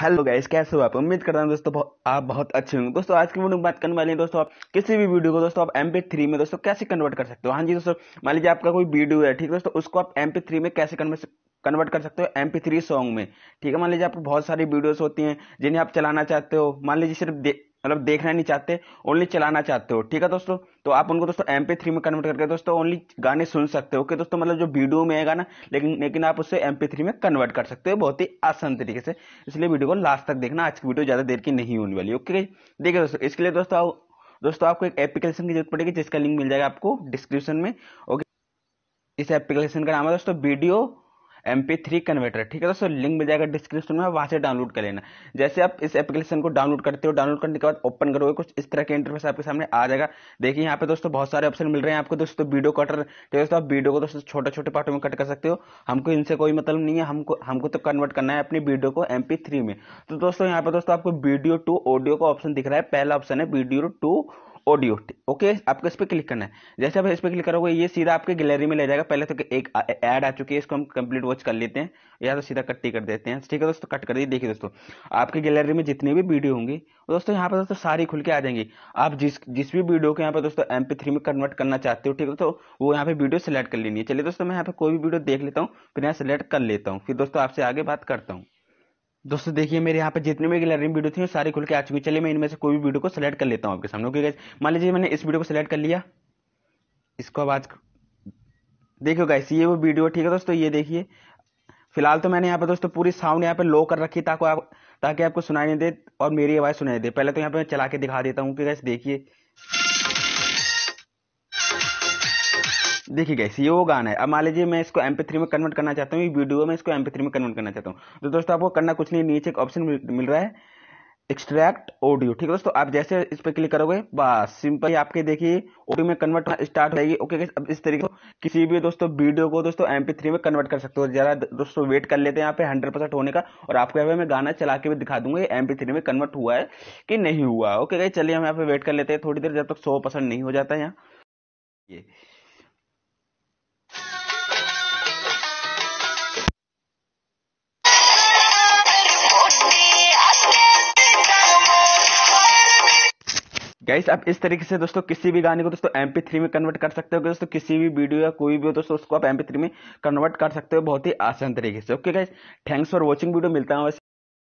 hello guys कैसे हो आप उम्मीद करता हूँ दोस्तों आप बहुत अच्छे होंगे दोस्तों आज की वीडियो में बात करने वाले हैं दोस्तों आप किसी भी वीडियो को दोस्तों आप एम थ्री में दोस्तों कैसे कन्वर्ट कर सकते हो हाँ जी दोस्तों मान लीजिए आपका कोई वीडियो है ठीक है दोस्तों उसको आप एम थ्री में कैसे कन्वर्ट कन्वर्ट कर सकते हो एम थ्री सॉन्ग में ठीक है मान लीजिए आपको बहुत सारी वीडियोज होती हैं जिन्हें आप चलाना चाहते हो मान लीजिए सिर्फ मतलब देखना नहीं चाहते ओनली चलाना चाहते हो ठीक है दोस्तों तो आप उनको दोस्तों एम थ्री में कन्वर्ट करके दोस्तों ओनली गाने सुन सकते हो ओके दोस्तों मतलब जो वीडियो में है ना लेकिन लेकिन आप उससे एम थ्री में कन्वर्ट कर सकते हो बहुत ही आसान तरीके से इसलिए वीडियो को लास्ट तक देखना आज की वीडियो ज़्यादा देर की नहीं होने वाली ओके देखिए दोस्तों इसके लिए दोस्तों दोस्तों आपको एक एप्लीकेशन की जरूरत पड़ेगी जिसका लिंक मिल जाएगा आपको डिस्क्रिप्शन में ओके इस एप्लीकेशन का नाम है दोस्तों video M P three converter ठीक है दोस्तों लिंक मिल जाएगा डिस्क्रिप्शन में वहाँ से डाउनलोड कर लेना जैसे आप इस एप्लीकेशन को डाउनलोड करते हो डाउनलोड करने के बाद ओपन करोगे कुछ इस तरह के इंटरफेस आपके सामने आ जाएगा देखिए यहाँ पे दोस्तों बहुत सारे ऑप्शन मिल रहे हैं आपको दोस्तों वीडियो तो कटर दोस्तों आप वीडियो को दोस्तों छोटे छोटे पार्टों में कट कर सकते हो हमको इनसे कोई मतलब नहीं है हमको हमको तो कन्वर्ट करना है अपनी वीडियो को एम में तो दोस्तों यहाँ पे दोस्तों आपको वीडियो टू ऑडियो का ऑप्शन दिख रहा है पहला ऑप्शन है वीडियो टू ऑडियो ओके आपको इस पर क्लिक करना है जैसे आप इस पर क्लिक करोगे ये सीधा आपके गैलरी में ले जाएगा पहले तो एक ऐड आ चुकी है इसको हम कंप्लीट वॉच कर लेते हैं या तो सीधा कट्टी कर देते हैं ठीक है दोस्तों कट कर दिए देखिए दोस्तों आपकी गैलरी में जितनी भी वीडियो होंगी तो दोस्तों यहाँ पर दोस्तों सारी खुल के आ जाएंगी आप जिस जिस भी वीडियो को यहाँ पर दोस्तों एम में कन्वर्ट करना चाहते हो ठीक है तो वो यहाँ पे वीडियो सेलेक्ट कर लेनी है चलिए दोस्तों मैं यहाँ पे कोई भी वीडियो देख लेता हूँ फिर यहाँ सेलेक्ट कर लेता हूँ फिर दोस्तों आपसे आगे बात करता हूँ दोस्तों देखिए मेरे यहाँ पे जितने भी गैलरी वीडियो थी सारी खुल के आ चुकी चलिए मैं इनमें से कोई भी वीडियो को सेलेक्ट कर लेता हूँ आपके सामने ओके मान लीजिए मैंने इस वीडियो को सिलेक्ट कर लिया इसको आज देखियो गाइस ये वो वीडियो ठीक है दोस्तों ये देखिए फिलहाल तो मैंने यहाँ पे दोस्तों पूरी साउंड यहाँ पे लो कर रखी ताकि आप ताकि आपको सुनाई नहीं दे और मेरी आवाज़ सुनाई दे पहले तो यहाँ पे चला के दिखा देता हूँ कि गैस देखिए देखिए गैस ये वो गाना है अब मान लीजिए मैं इसको एम में कन्वर्ट करना चाहता हूँ वीडियो में इसको एम में कन्वर्ट करना चाहता हूँ तो दोस्तों आपको करना कुछ नहीं नीचे एक ऑप्शन मिल रहा है एक्सट्रैक्ट ऑडियो ठीक है दोस्तों आप जैसे इस पर क्लिक करोगे बस सिंपल आपके देखिए ऑडियो में कन्वर्ट स्टार्ट हो जाएगी ओके अब इस तरीके से किसी भी दोस्तों वीडियो को दोस्तों एम थ्री में कन्वर्ट कर सकते हो जरा दोस्तों वेट कर लेते हैं यहाँ पे हंड्रेड परसेंट होने का और आपको यहाँ पे मैं गाना चला के भी दिखा दूंगा ये एम थ्री में कन्वर्ट हुआ है कि नहीं हुआ ओके गई चलिए हम यहाँ पे वेट कर लेते हैं थोड़ी देर जब तक सौ नहीं हो जाता है यहाँ ये गाइस आप इस तरीके से दोस्तों किसी भी गाने को दोस्तों एम थ्री में कन्वर्ट कर सकते हो दोस्तों किसी भी वीडियो या कोई भी हो दोस्तों उसको आप एम थ्री में कन्वर्ट कर सकते हो बहुत ही आसान तरीके से okay guys thanks for watching video मिलता है